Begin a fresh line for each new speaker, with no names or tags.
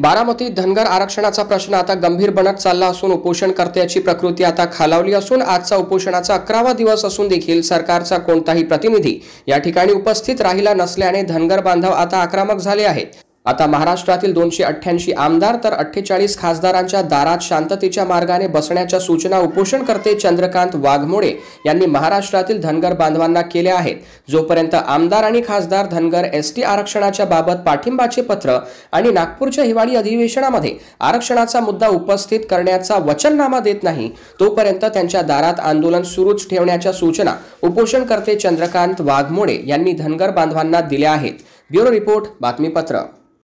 बारामती धनगर आरक्षणाचा प्रश्न आता गंभीर बनत चालला असून उपोषणकर्त्याची प्रकृती आता खालावली असून आजचा उपोषणाचा अकरावा दिवस असून देखील सरकारचा कोणताही प्रतिनिधी या ठिकाणी उपस्थित राहिला नसल्याने धनगर बांधव आता आक्रमक झाले आहेत आता महाराष्ट्रातील दोनशे अठ्ठ्याऐंशी आमदार तर अठ्ठेचाळीस खासदारांच्या दारात शांततेच्या मार्गाने बसण्याच्या सूचना उपोषणकर्ते चंद्रकांत वाघमोडे यांनी महाराष्ट्रातील धनगर बांधवांना केल्या आहेत जोपर्यंत आमदार आणि खासदार धनगर एस टी आरक्षणाच्या बाबत पाठिंबाचे पत्र आणि नागपूरच्या हिवाळी अधिवेशनामध्ये आरक्षणाचा मुद्दा उपस्थित करण्याचा वचननामा देत नाही तोपर्यंत त्यांच्या दारात आंदोलन सुरूच ठेवण्याच्या सूचना उपोषणकर्ते चंद्रकांत वाघमोडे यांनी धनगर बांधवांना दिल्या आहेत ब्युरो रिपोर्ट बातमीपत्र